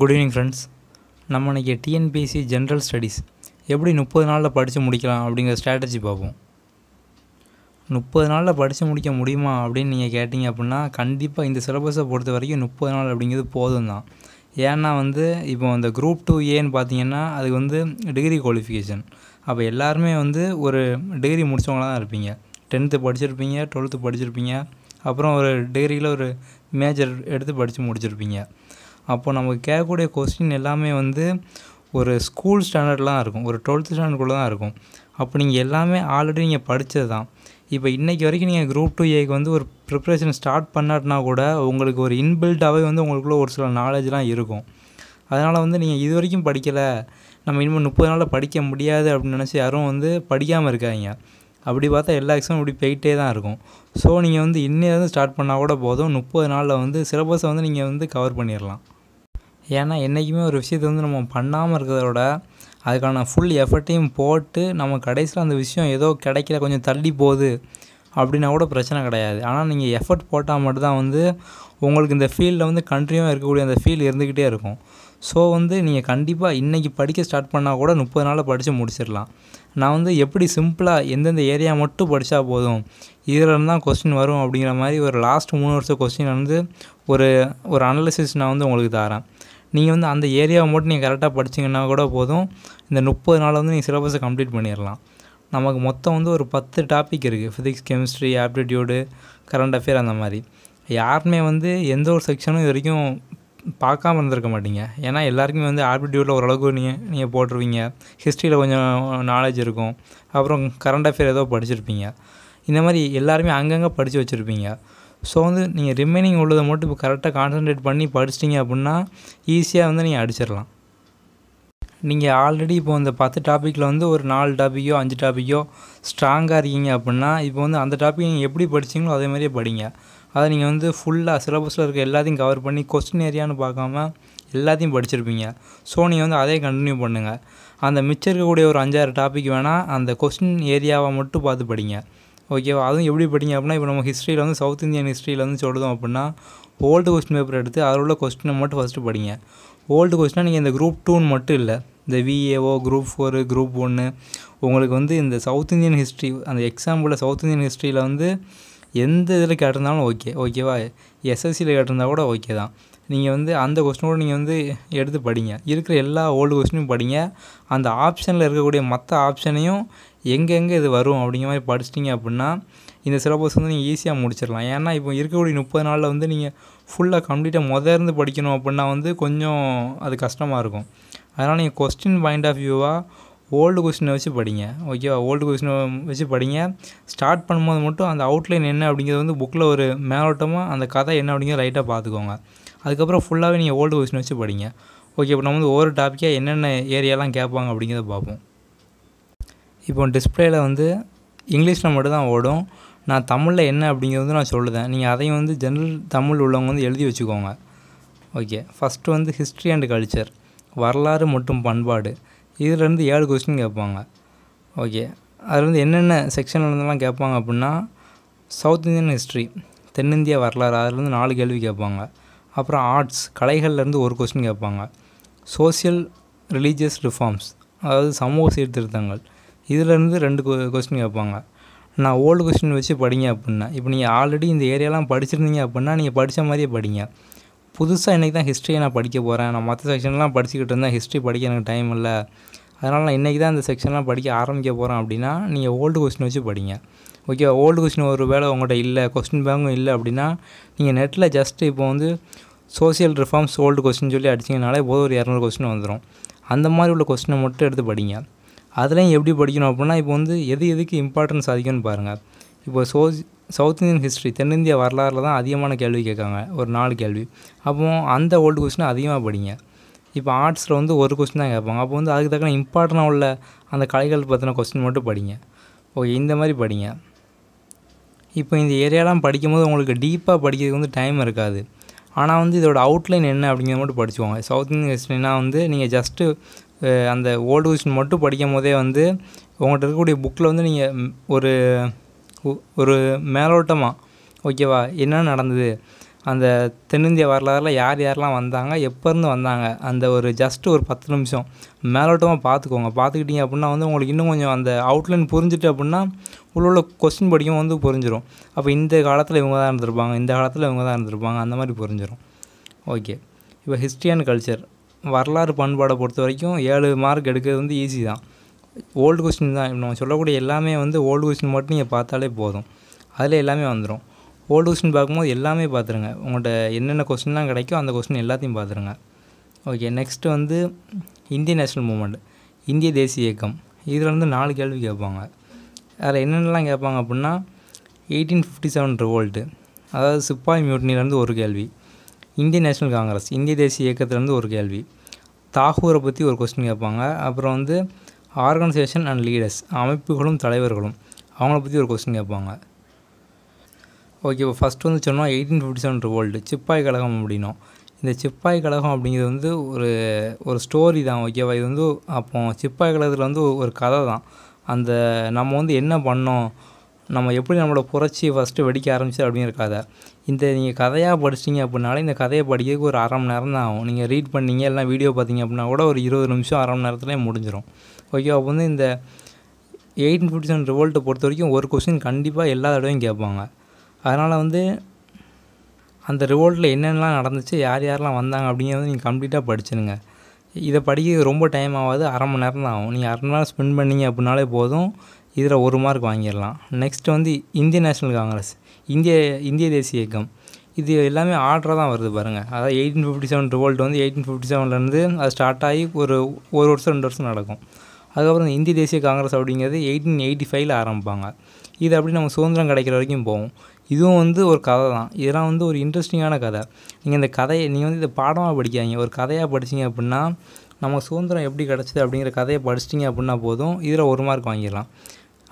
good evening friends நம்ம இன்றைக்கி TNPSC general studies எப்படி முப்பது நாளில் படித்து முடிக்கலாம் அப்படிங்கிற ஸ்ட்ராட்டஜி பார்ப்போம் முப்பது நாளில் படித்து முடிக்க முடியுமா அப்படின்னு நீங்கள் கேட்டிங்க அப்படின்னா கண்டிப்பாக இந்த சிலபஸை பொறுத்த வரைக்கும் முப்பது நாள் அப்படிங்கிறது போதும் தான் ஏன்னா வந்து இப்போ அந்த குரூப் டூ ஏன்னு பார்த்தீங்கன்னா அது வந்து டிகிரி குவாலிஃபிகேஷன் அப்போ எல்லாருமே வந்து ஒரு டிகிரி முடித்தவங்களாக தான் இருப்பீங்க டென்த்து படிச்சிருப்பீங்க டுவெல்த்து படிச்சிருப்பீங்க அப்புறம் ஒரு டிகிரியில் ஒரு மேஜர் எடுத்து படித்து முடிச்சிருப்பீங்க அப்போது நமக்கு கேட்கக்கூடிய கொஸ்டின் எல்லாமே வந்து ஒரு ஸ்கூல் ஸ்டாண்டர்ட்லாம் இருக்கும் ஒரு டுவெல்த் ஸ்டாண்டர்டுக்குள்ளே தான் இருக்கும் அப்போ நீங்கள் எல்லாமே ஆல்ரெடி நீங்கள் படித்தது தான் இப்போ இன்றைக்கி வரைக்கும் நீங்கள் குரூப் டூ ஏக்கு வந்து ஒரு ப்ரிப்ரேஷன் ஸ்டார்ட் பண்ணாட்டினா கூட உங்களுக்கு ஒரு இன்பில்டாகவே வந்து உங்களுக்குள்ளே ஒரு சில நாலேஜ்லாம் இருக்கும் அதனால் வந்து நீங்கள் இது வரைக்கும் படிக்கலை நம்ம இனிமேல் முப்பது நாளில் படிக்க முடியாது அப்படின்னு நினச்சி யாரும் வந்து படிக்காமல் இருக்காங்க அப்படி பார்த்தா எல்லா எக்ஸாமும் இப்படி போயிட்டே தான் இருக்கும் ஸோ நீங்கள் வந்து இன்னும் ஸ்டார்ட் பண்ணால் கூட போதும் முப்பது நாளில் வந்து சிலபஸை வந்து நீங்கள் வந்து கவர் பண்ணிடலாம் ஏன்னா என்றைக்குமே ஒரு விஷயத்தை வந்து நம்ம பண்ணாமல் இருக்கிறத விட அதுக்கான ஃபுல் எஃபர்ட்டையும் போட்டு நம்ம கடைசியில் அந்த விஷயம் ஏதோ கிடைக்கல கொஞ்சம் தள்ளி போகுது அப்படின்னா கூட பிரச்சனை கிடையாது ஆனால் நீங்கள் எஃபர்ட் போட்டால் மட்டும்தான் வந்து உங்களுக்கு இந்த ஃபீல்டில் வந்து கண்டினியூவாக இருக்கக்கூடிய அந்த ஃபீல் இருந்துக்கிட்டே இருக்கும் ஸோ வந்து நீங்கள் கண்டிப்பாக இன்றைக்கி படிக்க ஸ்டார்ட் பண்ணால் கூட முப்பது நாளில் படித்து முடிச்சிடலாம் நான் வந்து எப்படி சிம்பிளாக எந்தெந்த ஏரியா மட்டும் படித்தா போதும் இதில் தான் கொஸ்டின் வரும் அப்படிங்கிற மாதிரி ஒரு லாஸ்ட் மூணு வருஷம் கொஸ்டின் வந்து ஒரு ஒரு அனலிசிஸ் நான் வந்து உங்களுக்கு தரேன் நீங்கள் வந்து அந்த ஏரியாவை மட்டும் நீங்கள் கரெக்டாக படிச்சிங்கன்னா கூட போதும் இந்த முப்பது நாள் வந்து நீங்கள் சிலபஸை கம்ப்ளீட் பண்ணிடலாம் நமக்கு மொத்தம் வந்து ஒரு பத்து டாபிக் இருக்குது physics chemistry aptitude current affair அந்த மாதிரி யாருமே வந்து எந்த ஒரு செக்ஷனும் இது வரைக்கும் பார்க்காம இருந்திருக்க மாட்டீங்க ஏன்னா எல்லாருக்குமே வந்து ஆப்டிடியூடில் ஓரளவுக்கு நீங்கள் நீங்கள் போட்டிருவீங்க ஹிஸ்ட்ரியில் கொஞ்சம் நாலேஜ் இருக்கும் அப்புறம் கரண்ட் அஃபேர் ஏதோ படிச்சிருப்பீங்க இந்த மாதிரி எல்லாருமே அங்கங்கே படித்து வச்சுருப்பீங்க ஸோ வந்து நீங்கள் ரிமைனிங் உள்ளதை மட்டும் இப்போ கரெக்டாக கான்சன்ட்ரேட் பண்ணி படிச்சிட்டிங்க அப்படின்னா ஈஸியாக வந்து நீங்கள் அடிச்சிடலாம் நீங்கள் ஆல்ரெடி இப்போ இந்த பத்து டாப்பிக்கில் வந்து ஒரு நாலு டாப்பிக்கோ அஞ்சு டாப்பிக்கோ ஸ்ட்ராங்காக இருக்கீங்க அப்படின்னா இப்போ வந்து அந்த டாப்பிக் நீங்கள் எப்படி படிச்சிங்களோ அதே மாதிரியே படிங்க அதை நீங்கள் வந்து ஃபுல்லாக சிலபஸில் இருக்க எல்லாத்தையும் கவர் பண்ணி கொஸ்டின் ஏரியான்னு பார்க்காம எல்லாத்தையும் படிச்சிருப்பீங்க ஸோ நீங்கள் வந்து அதே கண்டினியூ பண்ணுங்கள் அந்த மிச்சம் இருக்கக்கூடிய ஒரு அஞ்சாறு டாபிக் வேணால் அந்த கொஸ்டின் ஏரியாவை மட்டும் பார்த்து படிங்க ஓகேவா அதுவும் எப்படி படிங்க அப்படின்னா இப்போ நம்ம ஹிஸ்ட்ரியில் வந்து சவுத் இந்தியன் ஹிஸ்ட்ரியில் வந்து சொல்லுதோம் அப்படின்னா ஓல்டு கொஸ்டின் பேப்பர் எடுத்து அதில் உள்ள கொஸ்டினை மட்டும் ஃபஸ்ட்டு படிங்க ஓல்டு கொஸ்டினாக நீங்கள் இந்த குரூப் டூன்னு மட்டும் இல்லை இந்த விஏஓ குரூப் ஃபோரு குரூப் ஒன்று உங்களுக்கு வந்து இந்த சவுத் இந்தியன் ஹிஸ்ட்ரி அந்த எக்ஸாம்பிளில் சவுத் இந்தியன் ஹிஸ்ட்ரியில் வந்து எந்த இதில் கேட்டிருந்தாலும் ஓகே ஓகேவா எஸ்எஸ்சியில் கேட்டிருந்தா கூட ஓகே தான் நீங்கள் வந்து அந்த கொஸ்டினோட நீங்கள் வந்து எடுத்து படிங்க இருக்கிற எல்லா ஓல்டு கொஸ்டினையும் படிங்க அந்த ஆப்ஷனில் இருக்கக்கூடிய மற்ற ஆப்ஷனையும் எங்கெங்கே இது வரும் அப்படிங்கிற மாதிரி படிச்சிட்டிங்க அப்படின்னா இந்த சிலபஸ் வந்து நீங்கள் ஈஸியாக முடிச்சிடலாம் ஏன்னா இப்போ இருக்கக்கூடிய முப்பது நாளில் வந்து நீங்கள் ஃபுல்லாக கம்ப்ளீட்டாக மொதல் இருந்து படிக்கணும் அப்படின்னா வந்து கொஞ்சம் அது கஷ்டமாக இருக்கும் அதனால் நீங்கள் கொஸ்டின் பாயிண்ட் ஆஃப் வியூவாக ஓல்டு கொஸ்டினை வச்சு படிங்க ஓகேவா ஓல்டு கொஸ்டினை வச்சு படிங்க ஸ்டார்ட் பண்ணும்போது மட்டும் அந்த அவுட்லைன் என்ன அப்படிங்கிறது வந்து புக்கில் ஒரு மேலோட்டமாக அந்த கதை என்ன அப்படிங்கிறத லைட்டாக பார்த்துக்கோங்க அதுக்கப்புறம் ஃபுல்லாகவே நீங்கள் ஓல்டு கொஸ்டினை வச்சு படிங்க ஓகே இப்போ நம்ம வந்து ஒவ்வொரு டாப்பிக்காக என்னென்ன ஏரியாலாம் கேட்பாங்க அப்படிங்கிறத பார்ப்போம் இப்போ டிஸ்பிளேயில் வந்து இங்கிலீஷில் மட்டும்தான் ஓடும் நான் தமிழில் என்ன அப்படிங்கிறது நான் சொல்லுதேன் நீங்கள் அதையும் வந்து ஜென்ரல் தமிழ் உள்ளவங்க வந்து எழுதி வச்சுக்கோங்க ஓகே ஃபஸ்ட்டு வந்து ஹிஸ்ட்ரி அண்ட் கல்ச்சர் வரலாறு மற்றும் பண்பாடு இதிலேருந்து ஏழு கொஸ்டின் கேட்பாங்க ஓகே அதுலேருந்து என்னென்ன செக்ஷன்லேருந்துலாம் கேட்பாங்க அப்படின்னா சவுத் இந்தியன் ஹிஸ்ட்ரி தென்னிந்திய வரலாறு அதுலேருந்து நாலு கேள்வி கேட்பாங்க அப்புறம் ஆர்ட்ஸ் கலைகள்லேருந்து ஒரு கொஸ்டின் கேட்பாங்க சோசியல் ரிலீஜியஸ் ரிஃபார்ம்ஸ் அதாவது சமூக சீர்திருத்தங்கள் இதுலேருந்து ரெண்டு கொஸ்டின் கேட்பாங்க நான் ஓல்டு கொஸ்டின் வச்சு படிங்க அப்படின்னா இப்போ நீங்கள் ஆல்ரெடி இந்த ஏரியாலாம் படிச்சிருந்தீங்க அப்படின்னா நீங்கள் படித்த மாதிரியே படிங்க புதுசாக இன்றைக்கி தான் ஹிஸ்ட்ரியை நான் படிக்க போகிறேன் நான் மற்ற செக்ஷன்லாம் படிச்சுக்கிட்டு இருந்தேன் ஹிஸ்ட்ரி படிக்க எனக்கு டைம் இல்லை அதனால் நான் இன்றைக்கி தான் இந்த செக்ஷன்லாம் படிக்க ஆரம்பிக்க போகிறேன் அப்படின்னா நீங்கள் ஓல்டு கொஸ்டின் வச்சு படிங்க ஓகே ஓல்டு கொஸ்டின் ஒரு வேளை உங்கள்கிட்ட இல்லை கொஸ்டின் பேங்கும் இல்லை அப்படின்னா நீங்கள் நெட்டில் ஜஸ்ட்டு இப்போ வந்து சோசியல் ரிஃபார்ம்ஸ் ஓல்டு கொஸ்டின் சொல்லி அடிச்சிங்கனாலே போதும் ஒரு இரநூறு கொஸ்டின் வந்துடும் அந்த மாதிரி உள்ள கொஸ்டினை மட்டும் எடுத்து படிங்க அதுலேயும் எப்படி படிக்கணும் அப்படின்னா இப்போ வந்து எது எதுக்கு இம்பார்ட்டன்ஸ் அதிகம்னு பாருங்கள் இப்போ சோ சவுத் இந்தியன் ஹிஸ்ட்ரி தென்னிந்திய வரலாறில் தான் அதிகமான கேள்வி கேட்காங்க ஒரு நாலு கேள்வி அப்போ அந்த ஓல்டு கொஸ்டின் அதிகமாக படிங்க இப்போ ஆர்ட்ஸில் வந்து ஒரு கொஸ்டின் தான் கேட்பாங்க அப்போ வந்து அதுக்கு தக்கன இம்பார்ட்டனாக உள்ள அந்த கலைகள் பற்றின கொஸ்டின் மட்டும் படிங்க ஓகே இந்த மாதிரி படிங்க இப்போ இந்த ஏரியாலாம் படிக்கும்போது உங்களுக்கு டீப்பாக படிக்கிறதுக்கு வந்து டைம் இருக்காது ஆனால் வந்து இதோட அவுட்லைன் என்ன அப்படிங்கிறத மட்டும் படிச்சுவாங்க சவுத் இந்தியன் ஹிஸ்ட்ரினா வந்து நீங்கள் ஜஸ்ட்டு அந்த ஓல்டு கொஸ்டின் மட்டும் படிக்கும் போதே வந்து உங்கள்கிட்ட இருக்கக்கூடிய புக்கில் வந்து நீங்கள் ஒரு ஒரு மேலோட்டமாக ஓகேவா என்ன நடந்தது அந்த தென்னிந்திய வரலாறில் யார் யாரெல்லாம் வந்தாங்க எப்போருந்து வந்தாங்க அந்த ஒரு ஜஸ்ட் ஒரு பத்து நிமிஷம் மேலோட்டமாக பார்த்துக்கோங்க பார்த்துக்கிட்டிங்க அப்படின்னா வந்து உங்களுக்கு இன்னும் கொஞ்சம் அந்த அவுட்லைன் புரிஞ்சுட்டு அப்படின்னா உள்ள உள்ள கொஸ்டின் படிக்கும் வந்து புரிஞ்சிடும் அப்போ இந்த காலத்தில் இவங்க தான் இருந்திருப்பாங்க இந்த காலத்தில் இவங்க தான் இருந்திருப்பாங்க அந்த மாதிரி புரிஞ்சிடும் ஓகே இப்போ ஹிஸ்ட்ரி அண்ட் கல்ச்சர் வரலாறு பண்பாடை பொறுத்த வரைக்கும் ஏழு மார்க் எடுக்கிறது வந்து ஈஸி தான் ஓல்டு கொஸ்டின் தான் நம்ம சொல்லக்கூடிய எல்லாமே வந்து ஓல்டு கொஸ்டின் மட்டும் நீங்கள் பார்த்தாலே போதும் அதில் எல்லாமே வந்துடும் ஓல்டு கொஸ்டின் பார்க்கும்போது எல்லாமே பார்த்துருங்க உங்கள்கிட்ட என்னென்ன கொஸ்டின்லாம் கிடைக்கும் அந்த கொஸ்டின் எல்லாத்தையும் பார்த்துருங்க ஓகே நெக்ஸ்ட்டு வந்து இந்திய நேஷ்னல் மூமெண்ட் இந்திய தேசிய இயக்கம் இதில் வந்து நாலு கேள்வி கேட்பாங்க அதில் என்னென்னலாம் கேட்பாங்க அப்படின்னா எயிட்டீன் ஃபிஃப்டி செவன் ரிவோல்ட்டு அதாவது சிப்பாய் மியூட்னிலேருந்து ஒரு கேள்வி இந்திய நேஷனல் காங்கிரஸ் இந்திய தேசிய இயக்கத்துலேருந்து ஒரு கேள்வி தாகூரை பற்றி ஒரு கொஸ்டின் கேட்பாங்க அப்புறம் வந்து ஆர்கனைசேஷன் அண்ட் லீடர்ஸ் அமைப்புகளும் தலைவர்களும் அவங்கள பற்றி ஒரு கொஸ்டின் கேட்பாங்க ஓகே இப்போ ஃபஸ்ட்டு வந்து சொன்னால் எயிட்டீன் ஃபிஃப்டி செவன் ரிவோல்டு சிப்பாய் கழகம் அப்படின்னோம் இந்த சிப்பாய் கழகம் அப்படிங்கிறது வந்து ஒரு ஒரு ஸ்டோரி தான் ஓகேவா இது வந்து அப்போ சிப்பாய் கழகத்தில் வந்து ஒரு கதை தான் அந்த நம்ம வந்து என்ன பண்ணோம் நம்ம எப்படி நம்மளோட புரட்சி ஃபஸ்ட்டு வெடிக்க ஆரம்பிச்சு அப்படிங்கிற கதை இந்த நீங்கள் கதையாக படிச்சிட்டிங்க அப்படின்னாலே இந்த கதையை படிக்கிறதுக்கு ஒரு அரை மணி நேரம் தான் ஆகும் நீங்கள் ரீட் பண்ணீங்க எல்லாம் வீடியோ பார்த்தீங்க அப்படின்னா கூட ஒரு இருபது நிமிஷம் அரை மணி நேரத்துலேயே முடிஞ்சிடும் ஓகே அப்போ வந்து இந்த எயிட்டின் ஃபிஃப்டி செவன் ரிவோல்ட்டை பொறுத்த வரைக்கும் ஒரு கொஸ்டின் கண்டிப்பாக எல்லா தடவையும் கேட்பாங்க அதனால் வந்து அந்த ரிவோல்ட்டில் என்னென்னலாம் நடந்துச்சு யார் யாரெல்லாம் வந்தாங்க அப்படிங்கிறத நீங்கள் கம்ப்ளீட்டாக படிச்சிடுங்க இதை படிக்க ரொம்ப டைம் ஆகாது அரை மணி நேரம் தான் ஆகும் நீங்கள் அரை மணி நேரம் ஸ்பெண்ட் பண்ணிங்க அப்படின்னாலே போதும் இதில் ஒரு மார்க் வாங்கிடலாம் நெக்ஸ்ட்டு வந்து இந்திய நேஷ்னல் காங்கிரஸ் இந்திய இந்திய தேசிய இயக்கம் இது எல்லாமே ஆர்டராக தான் வருது பாருங்கள் அதாவது எயிட்டீன் ஃபிஃப்டி செவன் ரிவோல்ட் வந்து எயிட்டீன் ஃபிஃப்டி செவன்லேருந்து அது ஸ்டார்ட் ஆகி ஒரு ஒரு வருஷம் ரெண்டு வருஷம் நடக்கும் அதுக்கப்புறம் இந்திய தேசிய காங்கிரஸ் அப்படிங்கிறது எயிட்டீன் எயிட்டி ஃபைவ்ல ஆரம்பிப்பாங்க இது அப்படி நம்ம சுதந்திரம் கிடைக்கிற வரைக்கும் போகும் இதுவும் வந்து ஒரு கதை தான் இதெல்லாம் வந்து ஒரு இன்ட்ரெஸ்டிங்கான கதை நீங்கள் இந்த கதையை நீங்கள் வந்து இதை பாடமாக படிக்காதீங்க ஒரு கதையாக படிச்சிங்க அப்படின்னா நம்ம சுதந்திரம் எப்படி கிடச்சிது அப்படிங்கிற கதையை படிச்சிட்டிங்க அப்படின்னா போதும் இதில் ஒரு மார்க் வாங்கிடலாம்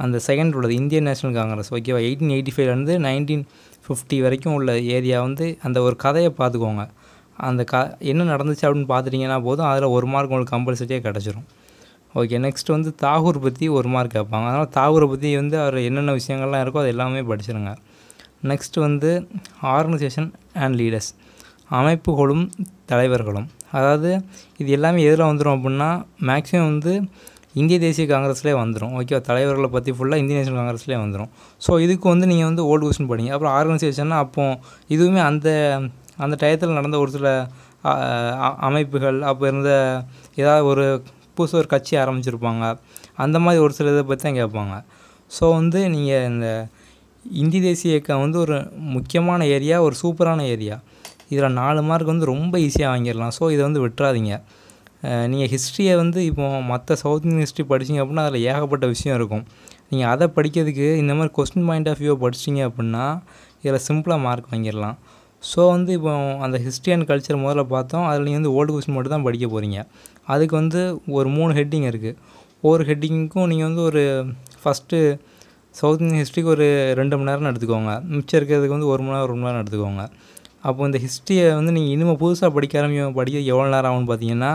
அந்த செகண்ட் உள்ளது இந்தியன் நேஷனல் காங்கிரஸ் ஓகேவா எயிட்டீன் எயிட்டி ஃபைவ்லேருந்து நைன்டீன் ஃபிஃப்டி வரைக்கும் உள்ள ஏரியா வந்து அந்த ஒரு கதையை பார்த்துக்கோங்க அந்த க என்ன நடந்துச்சு அப்படின்னு பார்த்துட்டிங்கன்னா போதும் அதில் ஒரு மார்க் உங்களுக்கு கம்பல்சரியாக கிடச்சிரும் ஓகே நெக்ஸ்ட் வந்து தாகூர் பற்றி ஒரு மார்க் கேட்பாங்க அதனால் தாகூரை பற்றி வந்து அவர் என்னென்ன விஷயங்கள்லாம் இருக்கோ அது எல்லாமே படிச்சிருங்க நெக்ஸ்ட் வந்து ஆர்கனைசேஷன் அண்ட் லீடர்ஸ் அமைப்புகளும் தலைவர்களும் அதாவது இது எல்லாமே எதில் வந்துடும் அப்படின்னா மேக்ஸிமம் வந்து இந்திய தேசிய காங்கிரஸ்லேயே வந்துடும் ஓகே தலைவர்களை பற்றி ஃபுல்லாக இந்திய நேஷனல் காங்கிரஸ்லேயே வந்துடும் ஸோ இதுக்கு வந்து நீங்கள் வந்து ஓல்டு கொஸ்டின் படிங்க அப்புறம் ஆர்கனைசேஷன்னா அப்போ இதுவுமே அந்த அந்த டயத்தில் நடந்த ஒரு சில அமைப்புகள் அப்போ இருந்த ஏதாவது ஒரு புதுசு ஒரு கட்சி ஆரம்பிச்சிருப்பாங்க அந்த மாதிரி ஒரு சில இதை பற்றி தான் கேட்பாங்க ஸோ வந்து நீங்கள் இந்த இந்தி தேசிய இயக்கம் வந்து ஒரு முக்கியமான ஏரியா ஒரு சூப்பரான ஏரியா இதில் நாலு மார்க் வந்து ரொம்ப ஈஸியாக வாங்கிடலாம் ஸோ இதை வந்து விட்டுறாதீங்க நீங்கள் ஹிஸ்ட்ரியை வந்து இப்போ மற்ற சவுத் இந்தியன் ஹிஸ்ட்ரி படிச்சிங்க அப்படின்னா அதில் ஏகப்பட்ட விஷயம் இருக்கும் நீங்கள் அதை படிக்கிறதுக்கு இந்த மாதிரி கொஸ்டின் பாயிண்ட் ஆஃப் வியூ படிச்சிங்க அப்படின்னா இதில் சிம்பிளாக மார்க் வாங்கிடலாம் ஸோ வந்து இப்போ அந்த ஹிஸ்ட்ரி அண்ட் கல்ச்சர் முதல்ல பார்த்தோம் அதில் நீங்கள் வந்து ஓல்டு கொஸ்டின் மட்டும் தான் படிக்க போகிறீங்க அதுக்கு வந்து ஒரு மூணு ஹெட்டிங் இருக்குது ஒவ்வொரு ஹெட்டிங்க்கும் நீங்கள் வந்து ஒரு ஃபஸ்ட்டு சவுத் இந்தியன் ஹிஸ்ட்ரிக்கு ஒரு ரெண்டு மணி நேரம் எடுத்துக்கோங்க மிச்சம் இருக்கிறதுக்கு வந்து ஒரு மணி நேரம் ஒரு மணி நேரம் எடுத்துக்கோங்க அப்போது இந்த ஹிஸ்ட்ரியை வந்து நீங்கள் இனிமேல் புதுசாக படிக்க ஆரம்பி படிக்க எவ்வளோ நேரம் ஆகும்னு பார்த்தீங்கன்னா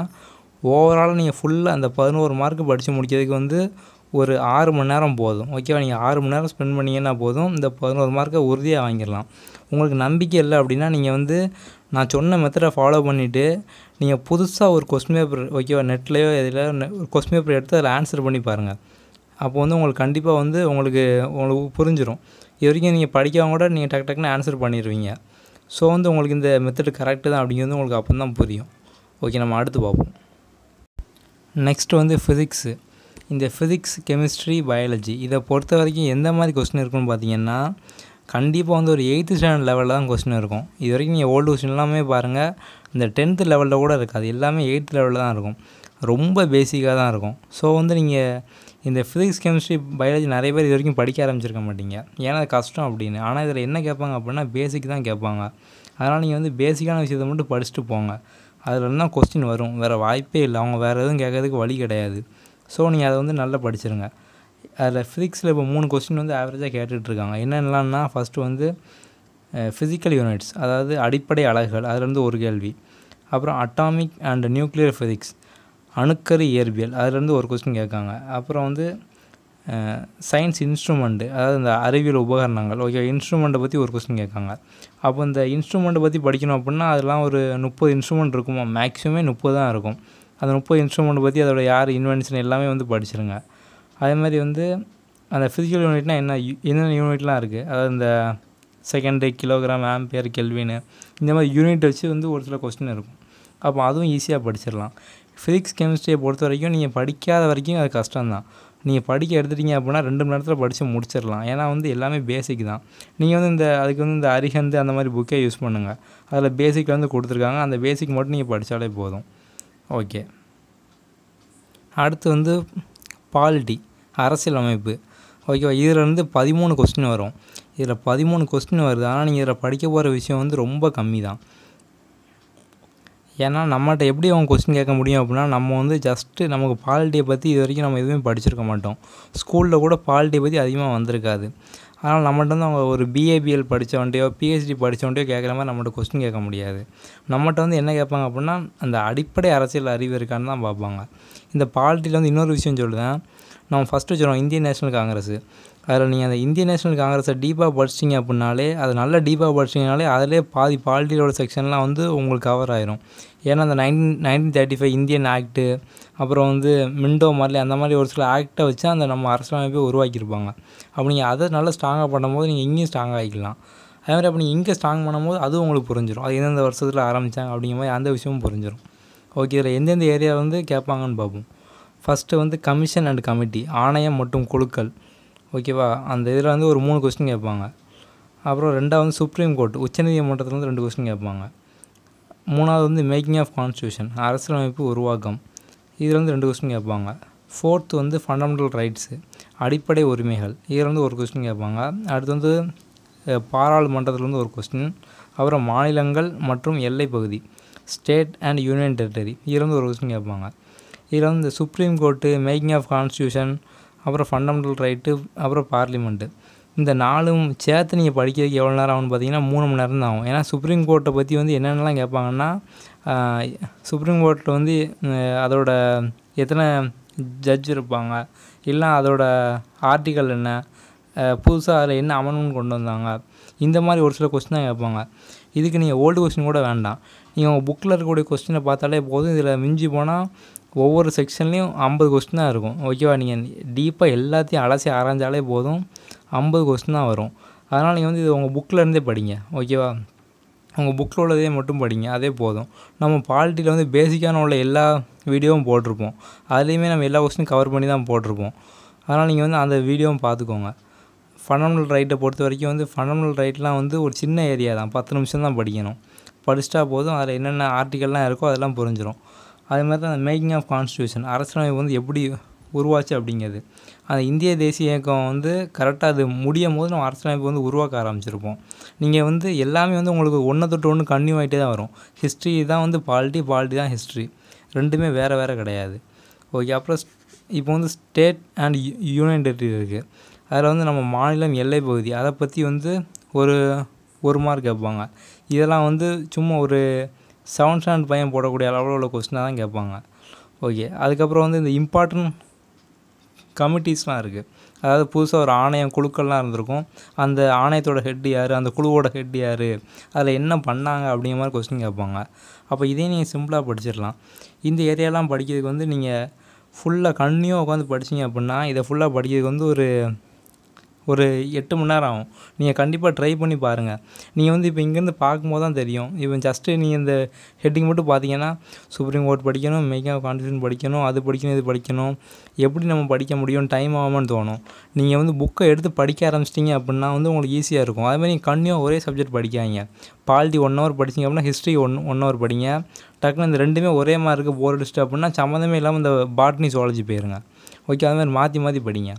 ஓவராலாக நீங்கள் ஃபுல்லாக அந்த பதினோரு மார்க்கு படித்து முடிக்கிறதுக்கு வந்து ஒரு ஆறு மணி நேரம் போதும் ஓகேவா நீங்கள் ஆறு மணி நேரம் ஸ்பெண்ட் பண்ணிங்கன்னா போதும் இந்த பதினோரு மார்க்கை உறுதியாக வாங்கிடலாம் உங்களுக்கு நம்பிக்கை இல்லை அப்படின்னா நீங்கள் வந்து நான் சொன்ன மெத்தடை ஃபாலோ பண்ணிவிட்டு நீங்கள் புதுசாக ஒரு கொஸ்டின் பேப்பர் ஓகேவா நெட்லேயோ இதில் ஒரு கொஸ்டின் பேப்பர் எடுத்து அதில் ஆன்சர் பண்ணி பாருங்கள் அப்போ வந்து உங்களுக்கு கண்டிப்பாக வந்து உங்களுக்கு உங்களுக்கு புரிஞ்சிடும் இது வரைக்கும் நீங்கள் படிக்காம கூட நீங்கள் டக்கு டக்குன்னு ஆன்சர் பண்ணிடுவீங்க ஸோ வந்து உங்களுக்கு இந்த மெத்தடு கரெக்டு தான் அப்படிங்கிறது உங்களுக்கு அப்போ தான் புரியும் ஓகே நம்ம அடுத்து பார்ப்போம் நெக்ஸ்ட்டு வந்து ஃபிசிக்ஸு இந்த ஃபிசிக்ஸ் கெமிஸ்ட்ரி பயாலஜி இதை பொறுத்த வரைக்கும் எந்த மாதிரி கொஸ்டின் இருக்குன்னு பார்த்தீங்கன்னா கண்டிப்பாக வந்து ஒரு எயித்து ஸ்டாண்டர்ட் லெவலில் தான் கொஸ்டின் இருக்கும் இது வரைக்கும் நீங்கள் ஓல்டு கொஸ்டின் எல்லாமே பாருங்கள் இந்த டென்த்து லெவலில் கூட இருக்காது எல்லாமே எயித்து லெவலில் தான் இருக்கும் ரொம்ப பேசிக்காக தான் இருக்கும் ஸோ வந்து நீங்கள் இந்த ஃபிசிக்ஸ் கெமிஸ்ட்ரி பயாலஜி நிறைய பேர் இது வரைக்கும் படிக்க ஆரம்பிச்சிருக்க மாட்டீங்க ஏன்னா அது கஷ்டம் அப்படின்னு ஆனால் இதில் என்ன கேட்பாங்க அப்படின்னா பேசிக் தான் கேட்பாங்க அதனால் நீங்கள் வந்து பேசிக்கான விஷயத்தை மட்டும் படிச்சுட்டு போங்க தான் கொஸ்டின் வரும் வேறு வாய்ப்பே இல்லை அவங்க வேறு எதுவும் கேட்கறதுக்கு வழி கிடையாது ஸோ நீங்கள் அதை வந்து நல்லா படிச்சிருங்க அதில் ஃபிசிக்ஸில் இப்போ மூணு கொஸ்டின் வந்து ஆவரேஜாக கேட்டுட்ருக்காங்க என்னென்னலாம்னா ஃபஸ்ட்டு வந்து ஃபிசிக்கல் யூனிட்ஸ் அதாவது அடிப்படை அலகுகள் அதுலேருந்து ஒரு கேள்வி அப்புறம் அட்டாமிக் அண்ட் நியூக்ளியர் ஃபிசிக்ஸ் அணுக்கரு இயற்பியல் அதுலேருந்து ஒரு கொஸ்டின் கேட்காங்க அப்புறம் வந்து சயின்ஸ் இன்ஸ்ட்ருமெண்ட்டு அதாவது இந்த அறிவியல் உபகரணங்கள் ஓகே இன்ஸ்ட்ருமெண்ட்டை பற்றி ஒரு கொஸ்டின் கேட்காங்க அப்போ இந்த இன்ஸ்ட்ருமெண்ட்டை பற்றி படிக்கணும் அப்படின்னா அதெல்லாம் ஒரு முப்பது இன்ஸ்ட்ருமெண்ட் இருக்குமா மேக்ஸிமே முப்பது தான் இருக்கும் அந்த முப்பது இன்ஸ்ட்ருமெண்ட் பற்றி அதோட யார் இன்வென்ஷன் எல்லாமே வந்து படிச்சிருங்க அதே மாதிரி வந்து அந்த ஃபிசிக்கல் யூனிட்னால் என்ன என்னென்ன யூனிட்லாம் இருக்குது அதாவது இந்த செகண்டு கிலோகிராம் ஆம்பியர் கெல்வின்னு இந்த மாதிரி யூனிட் வச்சு வந்து ஒரு சில கொஸ்டின் இருக்கும் அப்போ அதுவும் ஈஸியாக படிச்சிடலாம் ஃபிசிக்ஸ் கெமிஸ்ட்ரியை பொறுத்த வரைக்கும் நீங்கள் படிக்காத வரைக்கும் அது கஷ்டம்தான் நீங்கள் படிக்க எடுத்துட்டீங்க அப்படின்னா ரெண்டு மணி நேரத்தில் படித்து முடிச்சிடலாம் ஏன்னா வந்து எல்லாமே பேசிக் தான் நீங்கள் வந்து இந்த அதுக்கு வந்து இந்த அரிஹந்து அந்த மாதிரி புக்கே யூஸ் பண்ணுங்கள் அதில் பேசிக்கில் வந்து கொடுத்துருக்காங்க அந்த பேசிக் மட்டும் நீங்கள் படித்தாலே போதும் ஓகே அடுத்து வந்து பாலிட்டி அரசியலமைப்பு ஓகேவா இதில் இருந்து பதிமூணு கொஸ்டின் வரும் இதில் பதிமூணு கொஸ்டின் வருது ஆனால் நீங்கள் இதில் படிக்க போகிற விஷயம் வந்து ரொம்ப கம்மி தான் ஏன்னா நம்மகிட்ட எப்படி அவங்க கொஸ்டின் கேட்க முடியும் அப்படின்னா நம்ம வந்து ஜஸ்ட்டு நமக்கு பாலிட்டியை பற்றி இது வரைக்கும் நம்ம எதுவுமே படிச்சிருக்க மாட்டோம் ஸ்கூலில் கூட பாலிட்டியை பற்றி அதிகமாக வந்திருக்காது அதனால் நம்மகிட்ட வந்து அவங்க ஒரு பிஏபிஎல் படித்தவன்ட்டையோ பிஹெச்டி படித்தவன்ட்டையோ கேட்குற மாதிரி நம்மகிட்ட கொஸ்டின் கேட்க முடியாது நம்மகிட்ட வந்து என்ன கேட்பாங்க அப்படின்னா அந்த அடிப்படை அரசியல் அறிவு இருக்கான்னு தான் பார்ப்பாங்க இந்த பாலிட்டியில் வந்து இன்னொரு விஷயம் சொல்லுதேன் நம்ம ஃபஸ்ட்டு வச்சுருவோம் இந்தியன் நேஷ்னல் காங்கிரஸ் அதில் நீங்கள் அந்த இந்திய நேஷனல் காங்கிரஸை டீப்பாக படிச்சிட்டிங்க அப்படின்னாலே அது நல்லா டீப்பாக படிச்சிங்கனாலே அதிலே பாதி பாலிட்டியோட செக்ஷன்லாம் வந்து உங்களுக்கு கவர் ஆயிரும் ஏன்னா அந்த nineteen nineteen thirty five Indian act அப்புறம் வந்து மின்டோ மாதிரி அந்த மாதிரி ஒரு சில ஆக்டை வச்சு அந்த நம்ம அரசியலமைப்பை உருவாக்கியிருப்பாங்க அப்போ நீங்கள் அதை நல்லா ஸ்ட்ராங்காக பண்ணும்போது நீங்கள் இங்கேயும் ஸ்ட்ராங்காக ஆகிக்கலாம் அதே மாதிரி அப்போ நீங்கள் இங்கே ஸ்ட்ராங் பண்ணும்போது அதுவும் உங்களுக்கு புரிஞ்சிடும் அது எந்தெந்த வருஷத்தில் ஆரம்பித்தாங்க அப்படிங்கிற மாதிரி அந்த விஷயமும் புரிஞ்சிடும் ஓகே இதில் எந்தெந்த ஏரியா வந்து கேட்பாங்கன்னு பார்ப்போம் ஃபஸ்ட்டு வந்து கமிஷன் அண்ட் கமிட்டி ஆணையம் மற்றும் குழுக்கள் ஓகேவா அந்த இதில் வந்து ஒரு மூணு கொஸ்டின் கேட்பாங்க அப்புறம் ரெண்டாவது வந்து சுப்ரீம் கோர்ட் உச்சநீதிமன்றத்தில் வந்து ரெண்டு கொஸ்டின் கேட்பாங்க மூணாவது வந்து மேக்கிங் ஆஃப் கான்ஸ்டியூஷன் அரசியலமைப்பு உருவாக்கம் இதில் வந்து ரெண்டு கொஸ்டின் கேட்பாங்க ஃபோர்த் வந்து ஃபண்டமெண்டல் ரைட்ஸு அடிப்படை உரிமைகள் இதில் வந்து ஒரு கொஸ்டின் கேட்பாங்க அடுத்து வந்து பாராளுமன்றத்தில் வந்து ஒரு கொஸ்டின் அப்புறம் மாநிலங்கள் மற்றும் எல்லை பகுதி ஸ்டேட் அண்ட் யூனியன் டெரிட்டரி இதில் வந்து ஒரு கொஸ்டின் கேட்பாங்க இதில் வந்து supreme court making of constitution அப்புறம் ஃபண்டமெண்டல் ரைட்டு அப்புறம் பார்லிமெண்ட்டு இந்த நாலும் சேர்த்து நீங்கள் படிக்கிறதுக்கு எவ்வளோ நேரம் ஆகும்னு பார்த்தீங்கன்னா மூணு மணி நேரம் தான் ஆகும் ஏன்னா சுப்ரீம் கோர்ட்டை பற்றி வந்து என்னென்னலாம் கேட்பாங்கன்னா சுப்ரீம் கோர்ட்டில் வந்து அதோட எத்தனை ஜட்ஜ் இருப்பாங்க இல்லை அதோட ஆர்டிக்கல் என்ன புதுசாக அதில் என்ன அமனும்னு கொண்டு வந்தாங்க இந்த மாதிரி ஒரு சில கொஸ்டின் தான் கேட்பாங்க இதுக்கு நீங்கள் ஓல்டு கொஸ்டின் கூட வேண்டாம் நீங்கள் உங்கள் புக்கில் இருக்கக்கூடிய கொஸ்டினை பார்த்தாலே போதும் இதில் மிஞ்சி போனால் ஒவ்வொரு செக்ஷன்லேயும் ஐம்பது கொஸ்டின் தான் இருக்கும் ஓகேவா நீங்கள் டீப்பாக எல்லாத்தையும் அலசி ஆராய்ஞ்சாலே போதும் ஐம்பது கொஸ்டின் தான் வரும் அதனால் நீங்கள் வந்து இது உங்கள் புக்கில் இருந்தே படிங்க ஓகேவா உங்கள் புக்கில் உள்ளதே மட்டும் படிங்க அதே போதும் நம்ம பாலிட்டியில் வந்து பேசிக்கான உள்ள எல்லா வீடியோவும் போட்டிருப்போம் அதுலேயுமே நம்ம எல்லா கொஸ்டினும் கவர் பண்ணி தான் போட்டிருப்போம் அதனால் நீங்கள் வந்து அந்த வீடியோவும் பார்த்துக்கோங்க ஃபண்டமெண்டல் ரைட்டை பொறுத்த வரைக்கும் வந்து ஃபண்டமெண்டல் ரைட்லாம் வந்து ஒரு சின்ன ஏரியா தான் பத்து நிமிஷம் தான் படிக்கணும் படிச்சிட்டா போதும் அதில் என்னென்ன ஆர்டிக்கல்லாம் இருக்கோ அதெல்லாம் புரிஞ்சிடும் அது மாதிரி தான் அந்த மேக்கிங் ஆஃப் கான்ஸ்டியூஷன் அரசியலமைப்பு வந்து எப்படி உருவாச்சு அப்படிங்கிறது அந்த இந்திய தேசிய இயக்கம் வந்து கரெக்டாக அது முடியும் போது நம்ம அரசியலமைப்பு வந்து உருவாக்க ஆரம்பிச்சிருப்போம் நீங்கள் வந்து எல்லாமே வந்து உங்களுக்கு ஒன்று தொட்டு ஒன்று கன்னியூ ஆகிட்டே தான் வரும் ஹிஸ்ட்ரி தான் வந்து பாலிட்டி பாலிட்டி தான் ஹிஸ்ட்ரி ரெண்டுமே வேறு வேறு கிடையாது ஓகே அப்புறம் இப்போ வந்து ஸ்டேட் அண்ட் யூனியன் டெரிட்டரி இருக்குது அதில் வந்து நம்ம மாநிலம் எல்லை பகுதி அதை பற்றி வந்து ஒரு ஒரு மார்க் கேட்பாங்க இதெல்லாம் வந்து சும்மா ஒரு செவன்த் ஸ்டாண்டர்ட் பையன் போடக்கூடிய அளவில் உள்ள கொஸ்டினாக தான் கேட்பாங்க ஓகே அதுக்கப்புறம் வந்து இந்த இம்பார்ட்டன்ட் கமிட்டிஸ்லாம் இருக்குது அதாவது புதுசாக ஒரு ஆணையம் குழுக்கள்லாம் இருந்திருக்கும் அந்த ஆணையத்தோட ஹெட் யார் அந்த குழுவோட ஹெட் யார் அதில் என்ன பண்ணாங்க அப்படிங்கிற மாதிரி கொஸ்டின் கேட்பாங்க அப்போ இதே நீங்கள் சிம்பிளாக படிச்சிடலாம் இந்த ஏரியாலாம் படிக்கிறதுக்கு வந்து நீங்கள் ஃபுல்லாக கண்ணியும் உட்காந்து படித்தீங்க அப்படின்னா இதை ஃபுல்லாக படிக்கிறதுக்கு வந்து ஒரு ஒரு எட்டு மணி நேரம் ஆகும் நீங்கள் கண்டிப்பாக ட்ரை பண்ணி பாருங்கள் நீங்கள் வந்து இப்போ இங்கேருந்து பார்க்கும்போது தான் தெரியும் இப்போ ஜஸ்ட்டு நீங்கள் இந்த ஹெட்டிங் மட்டும் பார்த்தீங்கன்னா சுப்ரீம் கோர்ட் படிக்கணும் மேக்கிங் கான்ஸ்டியூஷன் படிக்கணும் அது படிக்கணும் இது படிக்கணும் எப்படி நம்ம படிக்க முடியும் டைம் ஆகாமல் தோணும் நீங்கள் வந்து புக்கை எடுத்து படிக்க ஆரம்பிச்சிட்டிங்க அப்படின்னா வந்து உங்களுக்கு ஈஸியாக இருக்கும் அதேமாதிரி நீங்கள் கண்ணியாக ஒரே சப்ஜெக்ட் படிக்காங்க பாலிட்டி ஒன் ஹவர் படிச்சிங்க அப்படின்னா ஹிஸ்ட்ரி ஒன் ஒன் ஹவர் படிங்க டக்குன்னு இந்த ரெண்டுமே ஒரே மாதிரி இருக்குது போர் அடிச்சிட்டு அப்படின்னா சம்மந்தமே இல்லாமல் இந்த பாட்னி சுவாலஜி போயிருங்க ஓகே அதுமாதிரி மாற்றி மாற்றி படிங்க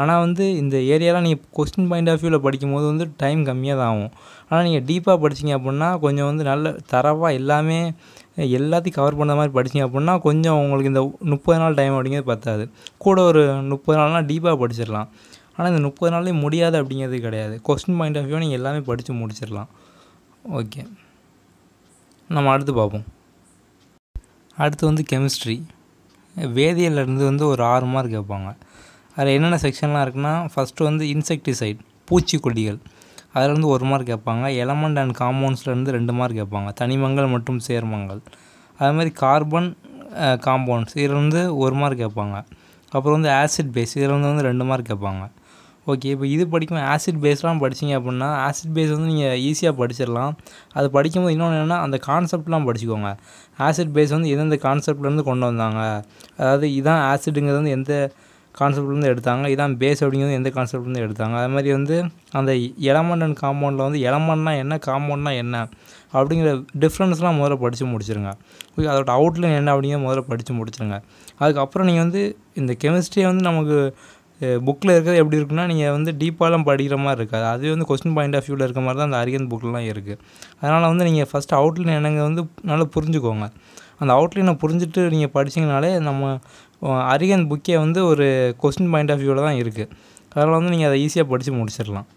ஆனால் வந்து இந்த ஏரியாலாம் நீங்கள் கொஸ்டின் பாயிண்ட் ஆஃப் வியூவில் படிக்கும் போது வந்து டைம் கம்மியாக தான் ஆகும் ஆனால் நீங்கள் டீப்பாக படித்தீங்க அப்படின்னா கொஞ்சம் வந்து நல்ல தரவாக எல்லாமே எல்லாத்தையும் கவர் பண்ண மாதிரி படித்தீங்க அப்படின்னா கொஞ்சம் உங்களுக்கு இந்த முப்பது நாள் டைம் அப்படிங்கிறது பத்தாது கூட ஒரு முப்பது நாள்னால் டீப்பாக படிச்சிடலாம் ஆனால் இந்த முப்பது நாள்லேயும் முடியாது அப்படிங்கிறது கிடையாது கொஸ்டின் பாயிண்ட் ஆஃப் வியூ நீங்கள் எல்லாமே படித்து முடிச்சிடலாம் ஓகே நம்ம அடுத்து பார்ப்போம் அடுத்து வந்து கெமிஸ்ட்ரி வேதியிலேருந்து வந்து ஒரு ஆறு மார்க் கேட்பாங்க அதில் என்னென்ன செக்ஷன்லாம் இருக்குன்னா ஃபஸ்ட்டு வந்து இன்செக்டிசைட் பூச்சிக்கொல்லிகள் அதில் வந்து ஒரு மார்க் கேட்பாங்க எலமெண்ட் அண்ட் காம்பவுண்ட்ஸ்லேருந்து ரெண்டு மார்க் கேட்பாங்க தனிமங்கள் மற்றும் சேர்மங்கள் அது மாதிரி கார்பன் காம்பவுண்ட்ஸ் இதில் வந்து ஒரு மார்க் கேட்பாங்க அப்புறம் வந்து ஆசிட் பேஸ் இதில் வந்து வந்து ரெண்டு மார்க் கேட்பாங்க ஓகே இப்போ இது படிக்கும் ஆசிட் பேஸ்லாம் படிச்சிங்க அப்படின்னா ஆசிட் பேஸ் வந்து நீங்கள் ஈஸியாக படிச்சிடலாம் அது படிக்கும்போது இன்னொன்று என்னென்னா அந்த கான்செப்ட்லாம் படிச்சுக்கோங்க ஆசிட் பேஸ் வந்து எந்தெந்த கான்செப்ட்லேருந்து கொண்டு வந்தாங்க அதாவது இதான் ஆசிடுங்கிறது வந்து எந்த கான்செப்ட்லேருந்து எடுத்தாங்க இதான் பேஸ் அப்படிங்கிறது எந்த கான்செப்ட்லேருந்து எடுத்தாங்க அது மாதிரி வந்து அந்த எலமண்ட் அண்ட் காம்பவுண்டில் வந்து எலமண்ட்னா என்ன காம்பவுண்ட்னா என்ன அப்படிங்கிற டிஃப்ரென்ஸ்லாம் முதல்ல படித்து முடிச்சிருங்க ஓகே அதோட அவுட்லைன் என்ன அப்படிங்கிறத முதல்ல படித்து முடிச்சிருங்க அதுக்கப்புறம் நீங்கள் வந்து இந்த கெமிஸ்ட்ரியை வந்து நமக்கு புக்கில் இருக்கிறது எப்படி இருக்குன்னா நீங்கள் வந்து டீப்பாலாம் படிக்கிற மாதிரி இருக்காது அதுவே வந்து கொஸ்டின் பாயிண்ட் ஆஃப் வியூவில் இருக்க மாதிரி தான் அந்த அரியன் புக்கெலாம் இருக்குது அதனால் வந்து நீங்கள் ஃபஸ்ட்டு அவுட்லைன் என்னங்க வந்து நல்லா புரிஞ்சுக்கோங்க அந்த அவுட்லைனை புரிஞ்சுட்டு நீங்கள் படித்தீங்கனாலே நம்ம அரியன் புக்கே வந்து ஒரு கொஸ்டின் பாயிண்ட் ஆஃப் வியூவில் தான் இருக்குது அதனால் வந்து நீங்கள் அதை ஈஸியாக படித்து முடிச்சிடலாம்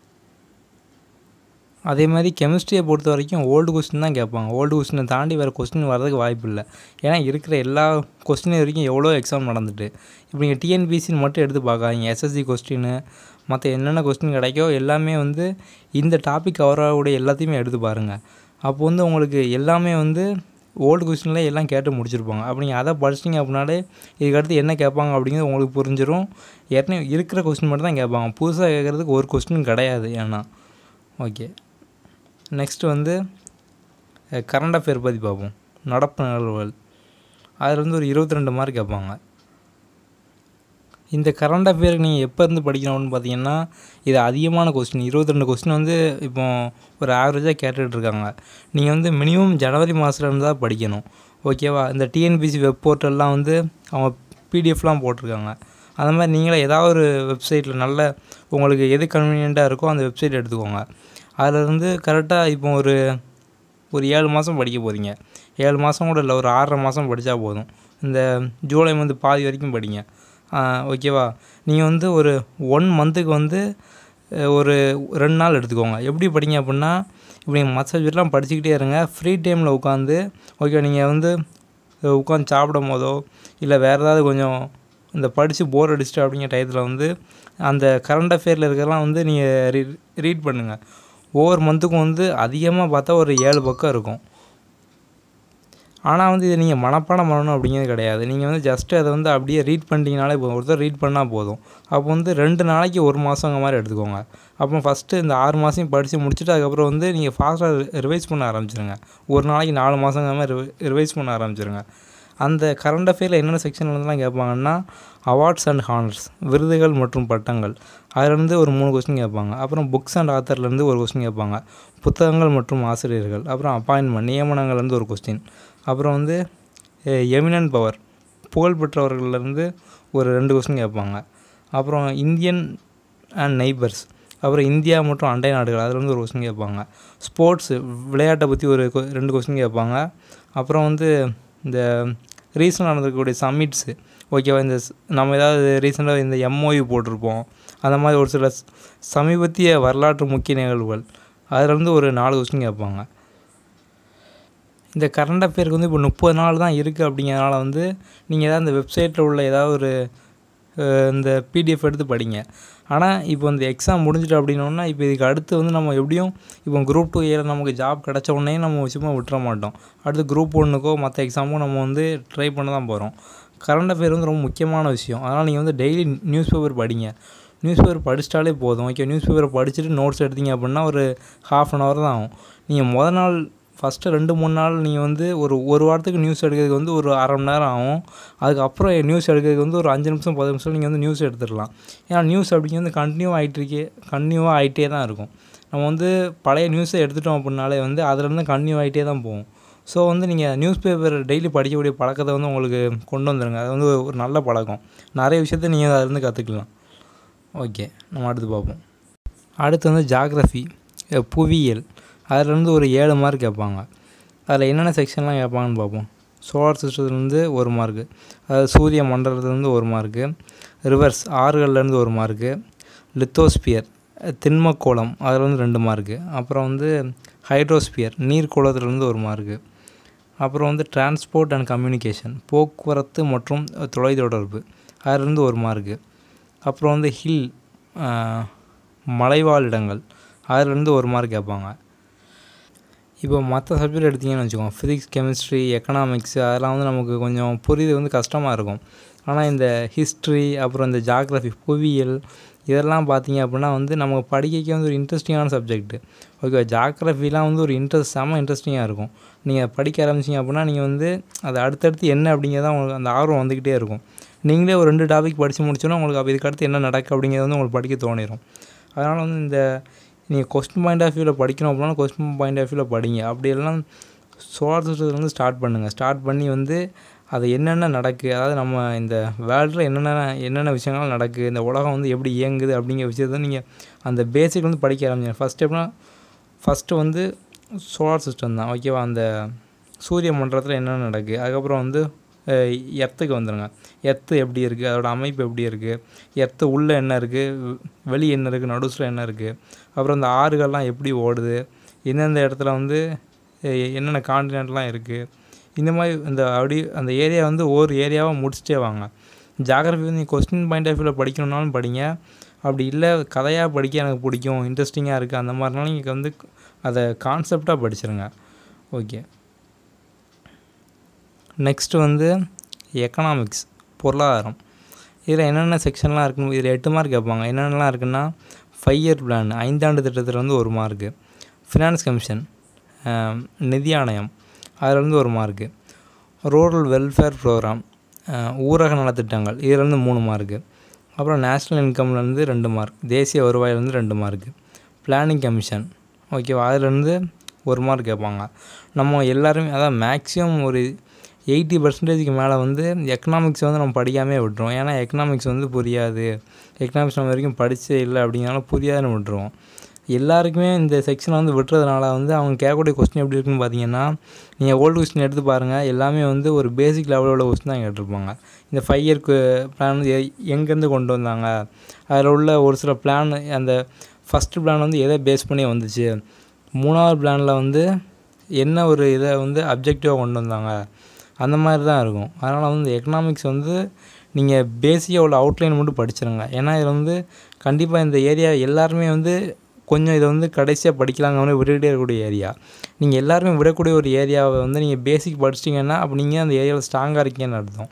அதே மாதிரி கெமிஸ்ட்ரியை பொறுத்த வரைக்கும் ஓல்டு கொஸ்டின் தான் கேட்பாங்க ஓல்டு கொஸ்டினை தாண்டி வேறு கொஸ்டின் வரதுக்கு வாய்ப்பு இல்லை ஏன்னா இருக்கிற எல்லா கொஸ்டினும் வரைக்கும் எவ்வளோ எக்ஸாம் நடந்துட்டு இப்போ நீங்கள் டிஎன்பிசின்னு மட்டும் எடுத்து பார்க்காதீங்க எஸ்எஸ்சி கொஸ்டின் மற்ற என்னென்ன கொஸ்டின் கிடைக்கோ எல்லாமே வந்து இந்த டாபிக் கவர் ஆகக்கூடிய எல்லாத்தையுமே எடுத்து பாருங்கள் அப்போ வந்து உங்களுக்கு எல்லாமே வந்து ஓல்டு கொஸ்டின்லாம் எல்லாம் கேட்டு முடிச்சிருப்பாங்க அப்போ நீங்கள் அதை படிச்சிட்டிங்க அப்படின்னாலே இதுக்கடுத்து என்ன கேட்பாங்க அப்படிங்கிறது உங்களுக்கு புரிஞ்சிடும் ஏற்கனவே இருக்கிற கொஸ்டின் மட்டும் தான் கேட்பாங்க புதுசாக கேட்குறதுக்கு ஒரு கொஸ்டின் கிடையாது ஏன்னா ஓகே நெக்ஸ்ட்டு வந்து கரண்ட் அஃபேர் பற்றி பார்ப்போம் நடப்பு நிகழ்வுகள் அதில் வந்து ஒரு இருபத்தி ரெண்டு மார்க் கேட்பாங்க இந்த கரண்ட் அஃபேருக்கு நீங்கள் எப்போருந்து படிக்கணும்னு பார்த்தீங்கன்னா இது அதிகமான கொஸ்டின் இருபத்தி ரெண்டு கொஸ்டின் வந்து இப்போது ஒரு ஆவரேஜாக கேட்டுட்ருக்காங்க நீங்கள் வந்து மினிமம் ஜனவரி மாதத்துலேருந்து தான் படிக்கணும் ஓகேவா இந்த டிஎன்பிசி வெப் போர்ட்டல்லாம் வந்து அவங்க பிடிஎஃப்லாம் போட்டிருக்காங்க அந்த மாதிரி நீங்களே ஏதாவது ஒரு வெப்சைட்டில் நல்ல உங்களுக்கு எது கன்வீனியண்ட்டாக இருக்கோ அந்த வெப்சைட் எடுத்துக்கோங்க அதில் கரெக்டாக இப்போ ஒரு ஒரு ஏழு மாதம் படிக்க போகிறீங்க ஏழு மாதம் கூட இல்லை ஒரு ஆறரை மாதம் படித்தா போதும் இந்த ஜூலை வந்து பாதி வரைக்கும் படிங்க ஓகேவா நீங்கள் வந்து ஒரு ஒன் மந்த்துக்கு வந்து ஒரு ரெண்டு நாள் எடுத்துக்கோங்க எப்படி படிங்க அப்படின்னா இப்படி நீங்கள் மற்ற சப்ஜெக்ட்லாம் படிச்சுக்கிட்டே இருங்க ஃப்ரீ டைமில் உட்காந்து ஓகே நீங்கள் வந்து உட்காந்து சாப்பிடும் போதோ இல்லை வேறு ஏதாவது கொஞ்சம் இந்த படித்து போர் அடிச்சுட்டு அப்படிங்கிற டயத்தில் வந்து அந்த கரண்ட் அஃபேரில் இருக்கிறதெல்லாம் வந்து நீங்கள் ரீட் பண்ணுங்கள் ஒவ்வொரு மந்த்துக்கும் வந்து அதிகமாக பார்த்தா ஒரு ஏழு பக்கம் இருக்கும் ஆனால் வந்து இதை நீங்கள் மனப்பாடம் பண்ணணும் அப்படிங்கிறது கிடையாது நீங்கள் வந்து ஜஸ்ட்டு அதை வந்து அப்படியே ரீட் பண்ணிட்டீங்கனாலே போதும் ஒருத்தர் ரீட் பண்ணால் போதும் அப்போ வந்து ரெண்டு நாளைக்கு ஒரு மாதங்க மாதிரி எடுத்துக்கோங்க அப்போ ஃபஸ்ட்டு இந்த ஆறு மாதம் படித்து முடிச்சுட்டு அதுக்கப்புறம் வந்து நீங்கள் ஃபாஸ்ட்டாக ரிவைஸ் பண்ண ஆரம்பிச்சிருங்க ஒரு நாளைக்கு நாலு மாதங்க மாதிரி ரிவைஸ் பண்ண ஆரம்பிச்சிருங்க அந்த கரண்ட் அஃபேரில் என்னென்ன செக்ஷன்லேருந்துலாம் கேட்பாங்கன்னா அவார்ட்ஸ் அண்ட் ஹானர்ஸ் விருதுகள் மற்றும் பட்டங்கள் அதுலேருந்து ஒரு மூணு கொஸ்டின் கேட்பாங்க அப்புறம் புக்ஸ் அண்ட் ஆத்தர்லேருந்து ஒரு கொஸ்டின் கேட்பாங்க புத்தகங்கள் மற்றும் ஆசிரியர்கள் அப்புறம் அப்பாயின்மெண்ட் நியமனங்கள்லேருந்து ஒரு கொஸ்டின் அப்புறம் வந்து எமினன் பவர் புகழ்பெற்றவர்கள்லேருந்து ஒரு ரெண்டு கொஸ்டின் கேட்பாங்க அப்புறம் இந்தியன் அண்ட் நெய்பர்ஸ் அப்புறம் இந்தியா மற்றும் அண்டை நாடுகள் அதில் வந்து ஒரு கொஸ்டின் கேட்பாங்க ஸ்போர்ட்ஸு விளையாட்டை பற்றி ஒரு ரெண்டு கொஸ்டின் கேட்பாங்க அப்புறம் வந்து இந்த ரீசெண்டாக நடந்திருக்கக்கூடிய சம்மிட்ஸு ஓகேவா இந்த நம்ம ஏதாவது ரீசெண்டாக இந்த எம்ஓயு போட்டிருப்போம் அந்த மாதிரி ஒரு சில சமீபத்திய வரலாற்று முக்கிய நிகழ்வுகள் அதில் வந்து ஒரு நாலு கொஸ்டின் கேட்பாங்க இந்த கரண்ட் அஃபேருக்கு வந்து இப்போ முப்பது நாள் தான் இருக்குது அப்படிங்கிறனால வந்து நீங்கள் ஏதாவது இந்த வெப்சைட்டில் உள்ள ஏதாவது ஒரு இந்த பிடிஎஃப் எடுத்து படிங்க ஆனால் இப்போ இந்த எக்ஸாம் முடிஞ்சிட்டு அப்படின்னோன்னா இப்போ இதுக்கு அடுத்து வந்து நம்ம எப்படியும் இப்போ குரூப் டூ ஏல நமக்கு ஜாப் கிடச்ச உடனே நம்ம சும்மா விட்டுற மாட்டோம் அடுத்து குரூப் ஒன்றுக்கோ மற்ற எக்ஸாமுக்கும் நம்ம வந்து ட்ரை பண்ண தான் போகிறோம் கரண்ட் அஃபேர் வந்து ரொம்ப முக்கியமான விஷயம் அதனால் நீங்கள் வந்து டெய்லி நியூஸ் பேப்பர் படிங்க நியூஸ் பேப்பர் படிச்சிட்டாலே போதும் ஓகே நியூஸ் பேப்பரை படிச்சுட்டு நோட்ஸ் எடுத்தீங்க அப்படின்னா ஒரு ஹாஃப் அன் ஹவர் தான் ஆகும் நீங்கள் மொதல் நாள் ஃபஸ்ட்டு ரெண்டு மூணு நாள் நீங்கள் வந்து ஒரு ஒரு வாரத்துக்கு நியூஸ் எடுக்கிறதுக்கு வந்து ஒரு அரை மணி நேரம் ஆகும் அதுக்கப்புறம் நியூஸ் எடுக்கிறதுக்கு வந்து ஒரு அஞ்சு நிமிஷம் பத்து நிமிஷம் நீங்கள் வந்து நியூஸ் எடுத்துடலாம் ஏன்னா நியூஸ் அப்படிங்கிறது கண்டினியூ இருக்கே கண்டினியூவாக ஆகிட்டே தான் இருக்கும் நம்ம வந்து பழைய நியூஸை எடுத்துட்டோம் அப்படின்னாலே வந்து அதுலேருந்து கண்டினியூ ஆகிட்டே தான் போகும் ஸோ வந்து நீங்கள் நியூஸ் பேப்பர் டெய்லி படிக்கக்கூடிய பழக்கத்தை வந்து உங்களுக்கு கொண்டு வந்துடுங்க அது வந்து ஒரு நல்ல பழக்கம் நிறைய விஷயத்த நீங்கள் இருந்து கற்றுக்கலாம் ஓகே நம்ம அடுத்து பார்ப்போம் அடுத்து வந்து ஜாகிரஃபி புவியியல் இருந்து ஒரு ஏழு மார்க் கேட்பாங்க அதில் என்னென்ன செக்ஷன்லாம் கேட்பாங்கன்னு பார்ப்போம் சோலார் சிஸ்டத்துலேருந்து ஒரு மார்க்கு அதாவது சூரிய மண்டலத்துலேருந்து ஒரு மார்க்கு ரிவர்ஸ் ஆறுகள்லேருந்து ஒரு மார்க்கு லித்தோஸ்பியர் திண்மக்கோளம் அதில் வந்து ரெண்டு மார்க்கு அப்புறம் வந்து ஹைட்ரோஸ்பியர் நீர்க்கோளத்துலேருந்து ஒரு மார்க்கு அப்புறம் வந்து டிரான்ஸ்போர்ட் அண்ட் கம்யூனிகேஷன் போக்குவரத்து மற்றும் தொலைத்தொடர்பு அதிலிருந்து ஒரு மார்க்கு அப்புறம் வந்து ஹில் மலைவாழ் இடங்கள் அதிலிருந்து ஒரு மார்க் கேட்பாங்க இப்போ மற்ற சப்ஜெக்ட் எடுத்திங்கன்னு வச்சுக்கோங்க ஃபிசிக்ஸ் கெமிஸ்ட்ரி எக்கனாமிக்ஸ் அதெல்லாம் வந்து நமக்கு கொஞ்சம் புரியுது வந்து கஷ்டமாக இருக்கும் ஆனால் இந்த ஹிஸ்ட்ரி அப்புறம் இந்த ஜாக்ரஃபி புவியியல் இதெல்லாம் பார்த்தீங்க அப்படின்னா வந்து நமக்கு படிக்க வந்து ஒரு இன்ட்ரெஸ்டிங்கான சப்ஜெக்ட்டு ஓகே ஜாக்ரஃபிலாம் வந்து ஒரு இன்ட்ரெஸ்ட் செம இன்ட்ரெஸ்டிங்காக இருக்கும் நீங்கள் படிக்க ஆரம்பிச்சிங்க அப்படின்னா நீங்கள் வந்து அது அடுத்தடுத்து என்ன அப்படிங்கிறத உங்களுக்கு அந்த ஆர்வம் வந்துக்கிட்டே இருக்கும் நீங்களே ஒரு ரெண்டு டாபிக் படித்து முடிச்சோன்னா உங்களுக்கு இதுக்கடுத்து என்ன நடக்கு அப்படிங்கிறது வந்து உங்களுக்கு படிக்க தோணிடும் அதனால் வந்து இந்த நீங்கள் கொஸ்டின் பாயிண்ட் ஆஃப் வியூவில் படிக்கணும் அப்படின்னா கொஸ்டின் பாயிண்ட் ஆஃப் வியூவில் படிங்க அப்படி எல்லாம் சோழர் சிஸ்டத்துலேருந்து ஸ்டார்ட் பண்ணுங்கள் ஸ்டார்ட் பண்ணி வந்து அது என்னென்ன நடக்குது அதாவது நம்ம இந்த வேர்ல்டில் என்னென்ன என்னென்ன விஷயங்கள்லாம் நடக்குது இந்த உலகம் வந்து எப்படி இயங்குது அப்படிங்கிற விஷயத்தை நீங்கள் அந்த பேசிக் வந்து படிக்க ஆரம்பிச்சிங்க ஃபஸ்ட் எப்படின்னா ஃபஸ்ட்டு வந்து சோலார் சிஸ்டம் தான் ஓகேவா அந்த சூரிய மண்டலத்தில் என்னென்ன நடக்குது அதுக்கப்புறம் வந்து எர்த்துக்கு வந்துடுங்க எர்த்து எப்படி இருக்குது அதோடய அமைப்பு எப்படி இருக்குது எர்த்து உள்ளே என்ன இருக்குது வெளியே என்ன இருக்குது நடுசில் என்ன இருக்குது அப்புறம் இந்த ஆறுகள்லாம் எப்படி ஓடுது எந்தெந்த இடத்துல வந்து என்னென்ன கான்டினெண்ட்லாம் இருக்குது இந்த மாதிரி இந்த அப்படி அந்த ஏரியா வந்து ஒவ்வொரு ஏரியாவாக முடிச்சுட்டே வாங்க ஜாகிரபி வந்து நீங்கள் கொஸ்டின் பாயிண்ட் ஆஃப் வியூவில் படிக்கணுன்னாலும் படிங்க அப்படி இல்லை கதையாக படிக்க எனக்கு பிடிக்கும் இன்ட்ரெஸ்டிங்காக இருக்குது அந்த மாதிரினாலும் நீங்கள் வந்து அதை கான்செப்டாக படிச்சிருங்க ஓகே நெக்ஸ்ட்டு வந்து எக்கனாமிக்ஸ் பொருளாதாரம் இதில் என்னென்ன செக்ஷன்லாம் இருக்குன்னு இதில் எட்டு மார்க் கேட்பாங்க என்னென்னலாம் இருக்குன்னா ஃபைவ் இயர் பிளான் ஐந்தாண்டு திட்டத்தில் வந்து ஒரு மார்க்கு ஃபினான்ஸ் கமிஷன் நிதி ஆணையம் அதிலேருந்து ஒரு மார்க்கு ரூரல் வெல்ஃபேர் ப்ரோக்ராம் ஊரக நலத்திட்டங்கள் இதிலேருந்து மூணு மார்க்கு அப்புறம் நேஷ்னல் இன்கம்லேருந்து ரெண்டு மார்க் தேசிய வருவாயிலேருந்து ரெண்டு மார்க்கு பிளானிங் கமிஷன் ஓகேவா அதிலேருந்து ஒரு மார்க் கேட்பாங்க நம்ம எல்லாருமே அதான் மேக்ஸிமம் ஒரு எயிட்டி பர்சன்டேஜுக்கு மேலே வந்து எக்கனாமிக்ஸ் வந்து நம்ம படிக்காமே விட்டுருவோம் ஏன்னா எக்கனாமிக்ஸ் வந்து புரியாது எக்கனாமிக்ஸ் நம்ம வரைக்கும் படித்தே இல்லை அப்படிங்கிறனால புரியாதுன்னு விட்டுருவோம் எல்லாருக்குமே இந்த செக்ஷனை வந்து விட்டுறதுனால வந்து அவங்க கேட்கக்கூடிய கொஸ்டின் எப்படி இருக்குன்னு பார்த்தீங்கன்னா நீங்கள் ஓல்டு கொஸ்டின் எடுத்து பாருங்கள் எல்லாமே வந்து ஒரு பேசிக் லெவலில் உள்ள கொஸ்டின் தான் கேட்டிருப்பாங்க இந்த ஃபைவ் இயர்க்கு பிளான் வந்து எங்கேருந்து கொண்டு வந்தாங்க அதில் உள்ள ஒரு சில பிளான் அந்த ஃபஸ்ட்டு பிளான் வந்து எதை பேஸ் பண்ணி வந்துச்சு மூணாவது பிளானில் வந்து என்ன ஒரு இதை வந்து அப்ஜெக்டிவாக கொண்டு வந்தாங்க அந்த மாதிரி தான் இருக்கும் அதனால் வந்து எக்கனாமிக்ஸ் வந்து நீங்கள் பேசிக்காக உள்ள அவுட்லைன் மட்டும் படிச்சிருங்க ஏன்னா இதில் வந்து கண்டிப்பாக இந்த ஏரியா எல்லாருமே வந்து கொஞ்சம் இதை வந்து கடைசியாக படிக்கலாங்கன்னு விடக்கூடிய இருக்கக்கூடிய ஏரியா நீங்கள் எல்லாருமே விடக்கூடிய ஒரு ஏரியாவை வந்து நீங்கள் பேசிக் படிச்சிட்டிங்கன்னா அப்போ நீங்கள் அந்த ஏரியாவில் ஸ்ட்ராங்காக இருக்கீங்கன்னு அர்த்தம்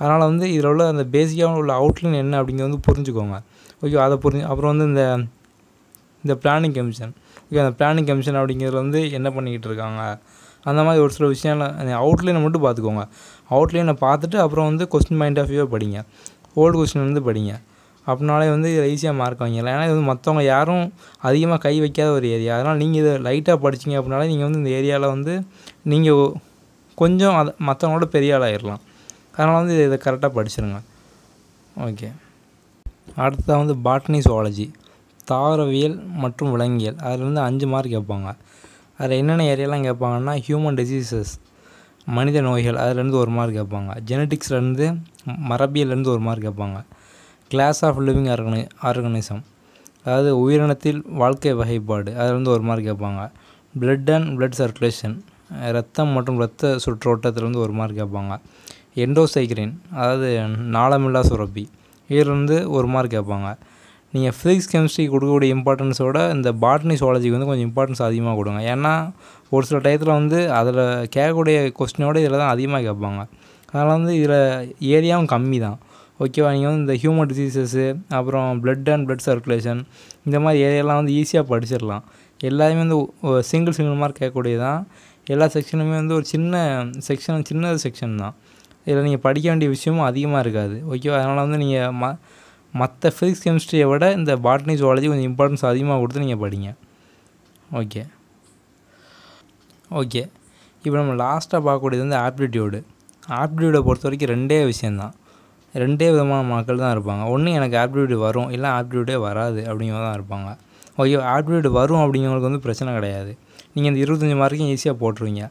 அதனால் வந்து இதில் உள்ள அந்த பேசிக்காக உள்ள அவுட்லைன் என்ன அப்படிங்கிறது வந்து புரிஞ்சுக்கோங்க ஓகே அதை புரிஞ்சு அப்புறம் வந்து இந்த இந்த பிளானிங் கமிஷன் ஓகே அந்த பிளானிங் கமிஷன் அப்படிங்கிறது வந்து என்ன பண்ணிக்கிட்டு இருக்காங்க அந்த மாதிரி ஒரு சில விஷயம்லாம் அவுட்லைனை மட்டும் பார்த்துக்கோங்க அவுட்லைனை பார்த்துட்டு அப்புறம் வந்து கொஸ்டின் பாயிண்ட் ஆஃப் வியூவை படிங்க ஓல்டு கொஸ்டின் வந்து படிங்க அப்படினாலே வந்து இதில் ஈஸியாக மார்க் வாங்கிடலாம் ஏன்னா இது வந்து மற்றவங்க யாரும் அதிகமாக கை வைக்காத ஒரு ஏரியா அதனால் நீங்கள் இதை லைட்டாக படிச்சிங்க அப்படின்னாலே நீங்கள் வந்து இந்த ஏரியாவில் வந்து நீங்கள் கொஞ்சம் அதை மற்றவங்களோட பெரிய ஆளாகிடலாம் அதனால் வந்து இதை கரெக்டாக படிச்சிருங்க ஓகே அடுத்ததாக வந்து பாட்னி சுவாலஜி தாவரவியல் மற்றும் விலங்கியல் அதில் வந்து அஞ்சு மார்க் கேட்பாங்க அதில் என்னென்ன ஏரியாலாம் கேட்பாங்கன்னா ஹியூமன் டிசீசஸ் மனித நோய்கள் அதுலேருந்து ஒரு மார்க் கேட்பாங்க ஜெனட்டிக்ஸ்லேருந்து மரபியலேருந்து ஒரு மார்க் கேட்பாங்க class of living organ organism அதாவது உயிரினத்தில் வாழ்க்கை வகைப்பாடு அதுலேருந்து ஒரு மார்க் கேட்பாங்க பிளட் அண்ட் பிளட் சர்க்குலேஷன் ரத்தம் மற்றும் சுற்றோட்டத்தில் சுற்றோட்டத்திலேருந்து ஒரு மார்க் கேட்பாங்க எண்டோசைக்ரின் அதாவது நாளமில்லா சுரப்பி இதிலேருந்து ஒரு மார்க் கேட்பாங்க நீங்கள் ஃபிசிக்ஸ் கெமிஸ்ட்ரி கொடுக்கக்கூடிய இம்பார்ட்டன்ஸோட இந்த பாட்னி சுவாலஜிக்கு வந்து கொஞ்சம் இம்பார்ட்டன்ஸ் அதிகமாக கொடுங்க ஏன்னா ஒரு சில டயத்தில் வந்து அதில் கேட்கக்கூடிய கொஸ்டினோட இதில் தான் அதிகமாக கேட்பாங்க அதனால் வந்து இதில் ஏரியாவும் கம்மி தான் ஓகேவா நீங்கள் வந்து இந்த ஹியூமன் டிசீசஸ்ஸு அப்புறம் பிளட் அண்ட் பிளட் சர்க்குலேஷன் இந்த மாதிரி ஏரியாலாம் வந்து ஈஸியாக படிச்சிடலாம் எல்லாருமே வந்து சிங்கிள் சிங்கிள் மார்க் கேட்கக்கூடிய தான் எல்லா செக்ஷனுமே வந்து ஒரு சின்ன செக்ஷன் சின்ன செக்ஷன் தான் இதில் நீங்கள் படிக்க வேண்டிய விஷயமும் அதிகமாக இருக்காது ஓகேவா அதனால் வந்து நீங்கள் ம மற்ற ஃபிசிக்ஸ் கெமிஸ்ட்ரியை விட இந்த பாட்னி ஜுவாலஜி கொஞ்சம் இம்பார்ட்டன்ஸ் அதிகமாக கொடுத்து நீங்கள் படிங்க ஓகே ஓகே இப்போ நம்ம லாஸ்ட்டாக பார்க்கக்கூடியது வந்து ஆப்டிடியூடு ஆப்டிடியூடை பொறுத்த வரைக்கும் ரெண்டே விஷயந்தான் ரெண்டே விதமான மக்கள் தான் இருப்பாங்க ஒன்று எனக்கு ஆப்டிடியூடு வரும் இல்லை ஆப்டிடியூடே வராது அப்படிங்கிறவங்க தான் இருப்பாங்க ஓகே ஆப்டிடியூடு வரும் அப்படிங்கிறவங்களுக்கு வந்து பிரச்சனை கிடையாது நீங்கள் இந்த இருபத்தஞ்சி மார்க்கும் ஈஸியாக போட்டுருவீங்க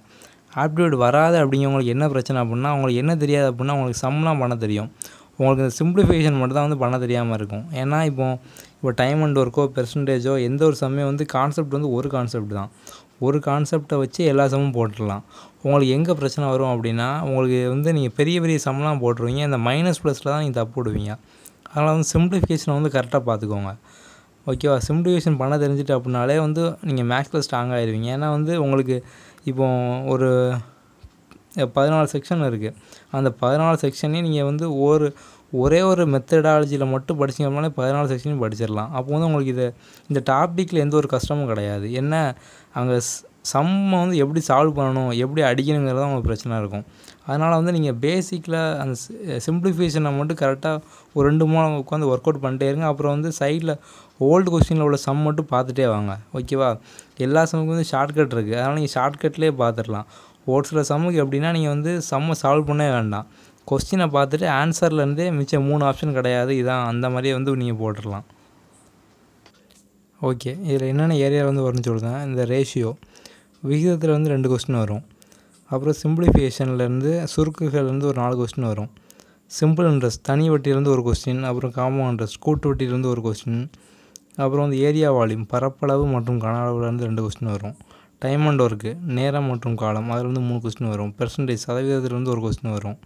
ஆப்டிடியூட் வராது அப்படிங்கிறவங்களுக்கு என்ன பிரச்சனை அப்படின்னா அவங்களுக்கு என்ன தெரியாது அப்படின்னா அவங்களுக்கு சம்லாம் பண்ண தெரியும் உங்களுக்கு இந்த சிம்பிளிஃபிகேஷன் மட்டும் தான் வந்து பண்ண தெரியாமல் இருக்கும் ஏன்னா இப்போ இப்போ டைம் அண்ட் ஒர்க்கோ பெர்சன்டேஜோ எந்த ஒரு சமயம் வந்து கான்செப்ட் வந்து ஒரு கான்செப்ட் தான் ஒரு கான்செப்டை வச்சு எல்லா சமும் போட்டுடலாம் உங்களுக்கு எங்கே பிரச்சனை வரும் அப்படின்னா உங்களுக்கு வந்து நீங்கள் பெரிய பெரிய சம்லாம் போட்டுருவீங்க இந்த மைனஸ் ப்ளஸில் தான் நீங்கள் தப்பு விடுவீங்க அதனால் வந்து சிம்பிளிஃபிகேஷனை வந்து கரெக்டாக பார்த்துக்கோங்க ஓகேவா சிம்பிளிஃபிகேஷன் பண்ண தெரிஞ்சுட்டு அப்படின்னாலே வந்து நீங்கள் மேக்ஸில் ஸ்ட்ராங் ஆயிடுவீங்க ஏன்னா வந்து உங்களுக்கு இப்போது ஒரு பதினாலு செக்ஷன் இருக்குது அந்த பதினாலு செக்ஷனையும் நீங்கள் வந்து ஒரு ஒரே ஒரு மெத்தடாலஜியில் மட்டும் படிச்சிங்க அப்படின்னாலே பதினாலு செக்ஷனையும் படிச்சிடலாம் அப்போ வந்து உங்களுக்கு இது இந்த டாப்பிக்கில் எந்த ஒரு கஷ்டமும் கிடையாது என்ன அங்கே சம்மை வந்து எப்படி சால்வ் பண்ணணும் எப்படி அடிக்கணுங்கிறது தான் உங்களுக்கு பிரச்சனை இருக்கும் அதனால் வந்து நீங்கள் பேசிக்கில் அந்த சிம்பிளிஃபிகேஷனை மட்டும் கரெக்டாக ஒரு ரெண்டு மூணு உட்காந்து ஒர்க் அவுட் பண்ணிட்டே இருங்க அப்புறம் வந்து சைடில் ஓல்டு கொஸ்டினில் உள்ள சம் மட்டும் பார்த்துட்டே வாங்க ஓகேவா எல்லா சம்முக்கும் வந்து ஷார்ட்கட் இருக்குது அதனால் நீங்கள் ஷார்ட்கட்லேயே பார்த்துடலாம் ஒரு சில சம்முக்கு எப்படின்னா நீங்கள் வந்து சம்மை சால்வ் பண்ணவே வேண்டாம் கொஸ்டினை பார்த்துட்டு ஆன்சர்லேருந்தே மிச்சம் மூணு ஆப்ஷன் கிடையாது இதான் அந்த மாதிரியே வந்து நீங்கள் போட்டுடலாம் ஓகே இதில் என்னென்ன ஏரியாவில் வந்து வரும்னு சொல்கிறேன் இந்த ரேஷியோ விகிதத்தில் வந்து ரெண்டு கொஸ்டின் வரும் அப்புறம் சிம்பிளிஃபிகேஷன்லேருந்து சுருக்குகள்லேருந்து ஒரு நாலு கொஸ்டின் வரும் சிம்பிள் இன்ட்ரெஸ்ட் தனி வட்டியிலேருந்து ஒரு கொஸ்டின் அப்புறம் காமன் இன்ட்ரெஸ்ட் கூட்டு வட்டியிலேருந்து ஒரு கொஸ்டின் அப்புறம் வந்து ஏரியா வால்யூம் பரப்பளவு மற்றும் கன அளவுலேருந்து ரெண்டு கொஸ்டின் வரும் டைம் அண்ட் ஒர்க்கு நேரம் மற்றும் காலம் வந்து மூணு கொஸ்டின் வரும் பெர்சன்டேஜ் சதவீதத்துலேருந்து ஒரு கொஸ்டின் வரும்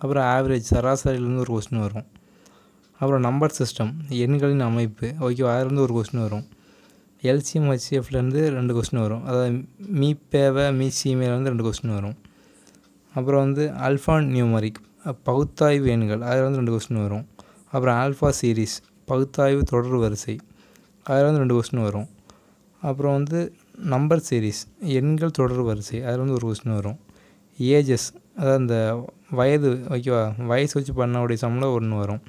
அப்புறம் ஆவரேஜ் சராசரியிலேருந்து ஒரு கொஸ்டின் வரும் அப்புறம் நம்பர் சிஸ்டம் எண்களின் அமைப்பு ஓகே அதுலேருந்து ஒரு கொஸ்டின் வரும் எல்சிஎம் ஹெச்சிஎஃப்லேருந்து ரெண்டு கொஸ்டின் வரும் அதாவது மீ பேவை மீ சீமேலேருந்து ரெண்டு கொஸ்டின் வரும் அப்புறம் வந்து அல்ஃபா நியூமரிக் பகுத்தாய்வு எண்கள் அதில் வந்து ரெண்டு கொஸ்டின் வரும் அப்புறம் ஆல்ஃபா சீரீஸ் பகுத்தாய்வு தொடர் வரிசை அதில் வந்து ரெண்டு கொஸ்டின் வரும் அப்புறம் வந்து நம்பர் சீரீஸ் எண்கள் தொடர் வரிசை அதில் வந்து ஒரு கொஸ்டின் வரும் ஏஜஸ் அதாவது அந்த வயது ஓகேவா வயசு வச்சு பண்ணக்கூடிய சம்பளம் ஒன்று வரும்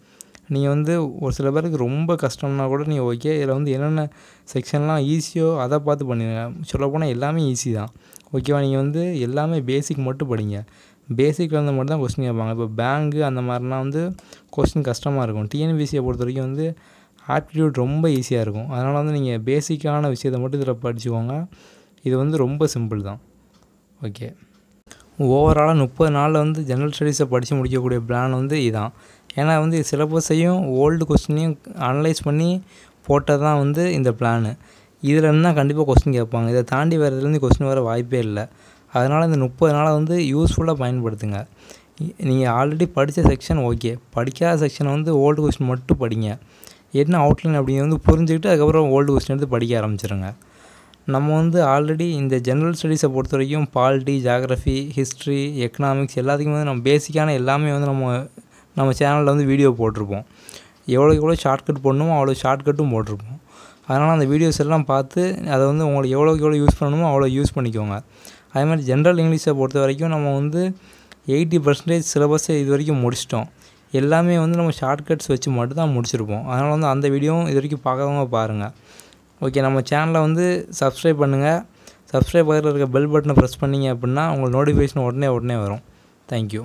நீங்கள் வந்து ஒரு சில பேருக்கு ரொம்ப கஷ்டம்னா கூட நீங்கள் ஓகே இதில் வந்து என்னென்ன செக்ஷன்லாம் ஈஸியோ அதை பார்த்து பண்ணிடுங்க சொல்லப்போனால் எல்லாமே ஈஸி தான் ஓகேவா நீங்கள் வந்து எல்லாமே பேசிக் மட்டும் படிங்க பேசிக்கில் இருந்த மட்டும் தான் கொஸ்டின் கேட்பாங்க இப்போ பேங்கு அந்த மாதிரிலாம் வந்து கொஸ்டின் கஷ்டமாக இருக்கும் டிஎன்பிசியை பொறுத்த வரைக்கும் வந்து ஆப்டிடியூட் ரொம்ப ஈஸியாக இருக்கும் அதனால் வந்து நீங்கள் பேசிக்கான விஷயத்தை மட்டும் இதில் படிச்சுக்கோங்க இது வந்து ரொம்ப சிம்பிள் தான் ஓகே ஓவராலாக முப்பது நாளில் வந்து ஜென்ரல் ஸ்டடீஸை படித்து முடிக்கக்கூடிய பிளான் வந்து இதுதான் ஏன்னா வந்து சிலபஸையும் ஓல்டு கொஸ்டினையும் அனலைஸ் பண்ணி போட்டது தான் வந்து இந்த பிளானு இதில் இருந்தால் கண்டிப்பாக கொஸ்டின் கேட்பாங்க இதை தாண்டி வரதுலேருந்து கொஸ்டின் வர வாய்ப்பே இல்லை அதனால் இந்த முப்பது நாளை வந்து யூஸ்ஃபுல்லாக பயன்படுத்துங்க நீங்கள் ஆல்ரெடி படித்த செக்ஷன் ஓகே படிக்காத செக்ஷனை வந்து ஓல்டு கொஸ்டின் மட்டும் படிங்க என்ன அவுட்லைன் அப்படிங்கிறது வந்து புரிஞ்சுக்கிட்டு அதுக்கப்புறம் ஓல்டு கொஸ்டின் எடுத்து படிக்க ஆரம்பிச்சிருங்க நம்ம வந்து ஆல்ரெடி இந்த ஜென்ரல் ஸ்டடீஸை பொறுத்த வரைக்கும் பாலிட்டி ஜாகிரஃபி ஹிஸ்ட்ரி எக்கனாமிக்ஸ் எல்லாத்துக்குமே வந்து நம்ம பேசிக்கான எல்லாமே வந்து நம்ம நம்ம சேனலில் வந்து வீடியோ போட்டிருப்போம் எவ்வளோக்கு எவ்வளோ ஷார்ட்கட் போடணுமோ அவ்வளோ ஷார்ட்கட்டும் போட்டிருப்போம் அதனால் அந்த வீடியோஸ் எல்லாம் பார்த்து அதை வந்து உங்களுக்கு எவ்வளோக்கு எவ்வளோ யூஸ் பண்ணணுமோ அவ்வளோ யூஸ் பண்ணிக்கோங்க அதே மாதிரி ஜென்ரல் இங்கிலீஷை பொறுத்த வரைக்கும் நம்ம வந்து எயிட்டி பர்சன்டேஜ் சிலபஸை இது வரைக்கும் முடிச்சிட்டோம் எல்லாமே வந்து நம்ம ஷார்ட்கட்ஸ் வச்சு மட்டும்தான் முடிச்சிருப்போம் அதனால் வந்து அந்த வீடியோவும் இது வரைக்கும் பார்க்காதவங்க பாருங்கள் ஓகே நம்ம சேனலை வந்து சப்ஸ்கிரைப் பண்ணுங்கள் சப்ஸ்கிரைப் பக்கத்தில் இருக்க பெல் பட்டனை ப்ரெஸ் பண்ணிங்க அப்படின்னா உங்களுக்கு நோட்டிஃபிகேஷன் உடனே உடனே வரும் தேங்க்யூ